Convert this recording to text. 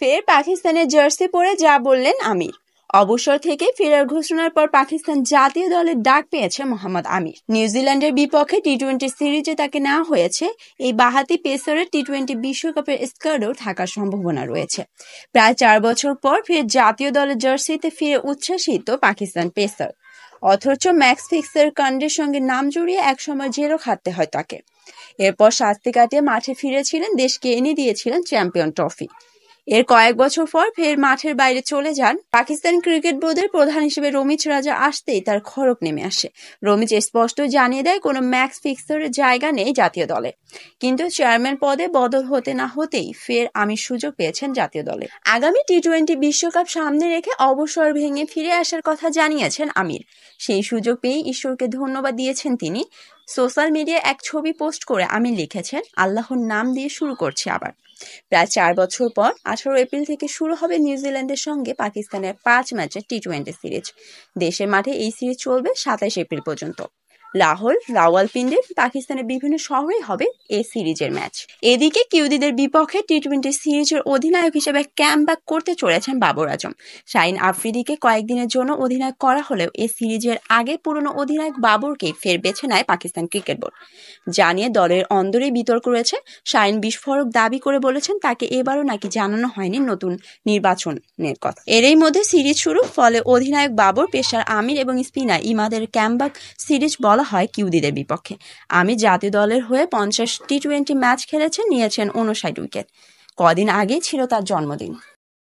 ফের পাকিস্তানের জার্সি পরে যা বললেন আমির অবসর থেকে ফেরার ঘোষণার পর পাকিস্তান জাতীয় দলের ডাক পেয়েছে মোহাম্মদ আমির নিউজিল্যান্ডের বিপক্ষে টি টোয়েন্টি সিরিজে তাকে নেওয়া হয়েছে এই বাহাতি পেসারের টি টোয়েন্টি বিশ্বকাপের স্কোয়াডও থাকার সম্ভাবনা রয়েছে প্রায় চার বছর পর ফের জাতীয় দলের জার্সিতে ফিরে উচ্ছ্বাসিত পাকিস্তান পেসার অথচ ম্যাক্স ফিক্সের কাণ্ডের সঙ্গে নাম জড়িয়ে একসময় জেরো খাটতে হয় তাকে এরপর শাস্তি কাটিয়ে মাঠে ফিরেছিলেন দেশকে এনে দিয়েছিলেন চ্যাম্পিয়ন ট্রফি এর কয়েক বছর পর ফের মাঠের বাইরে চলে যান পাকিস্তান ক্রিকেট বোর্ডের প্রধান হিসেবে রমিজ রাজা আসতেই তার খড়ক নেমে আসে রমিজ স্পষ্ট জানিয়ে দেয় কোনো ম্যাক্স ফিক্সের জায়গা নেই জাতীয় দলে কিন্তু চেয়ারম্যান পদে বদল হতে না হতেই ফের আমি সুযোগ পেয়েছেন জাতীয় দলে আগামী টি টোয়েন্টি বিশ্বকাপ সামনে রেখে অবসর ভেঙে ফিরে আসার কথা জানিয়েছেন আমির সেই সুযোগ পেয়ে ঈশ্বরকে ধন্যবাদ দিয়েছেন তিনি সোশ্যাল মিডিয়ায় এক ছবি পোস্ট করে আমি লিখেছেন আল্লাহর নাম দিয়ে শুরু করছি আবার প্রায় চার বছর পর আঠারো এপ্রিল থেকে শুরু হবে নিউজিল্যান্ডের সঙ্গে পাকিস্তানের পাঁচ ম্যাচের টি টোয়েন্টি সিরিজ দেশের মাঠে এই সিরিজ চলবে সাতাইশ এপ্রিল পর্যন্ত লাহোর রাওয়ালপিন্ডি পাকিস্তানের বিভিন্ন শহরে হবে এই সিরিজের ম্যাচ এদিকে কিউদিদের বিপক্ষে টি টোয়েন্টি সিরিজের অধিনায়ক হিসেবে ব্যাক করতে চলেছেন বাবর আজম শাহিন আফ্রিদিকে কয়েকদিনের জন্য অধিনায়ক করা হলেও এই সিরিজের আগে পুরনো অধিনায়ক বাবরকে ফের বেছে নেয় পাকিস্তান ক্রিকেট বোর্ড জানিয়ে দলের অন্দরে বিতর্ক রয়েছে শাহিন বিস্ফোরক দাবি করে বলেছেন তাকে এবারও নাকি জানানো হয়নি নতুন নির্বাচনের কথা এরই মধ্যে সিরিজ শুরু ফলে অধিনায়ক বাবর পেশার আমির এবং স্পিনার ইমাদের ব্যাক সিরিজ বল বলা হয় কিউদিদের বিপক্ষে আমি জাতীয় দলের হয়ে পঞ্চাশ টি টোয়েন্টি ম্যাচ খেলেছেন নিয়েছেন উনষাট উইকেট কদিন আগেই ছিল তার জন্মদিন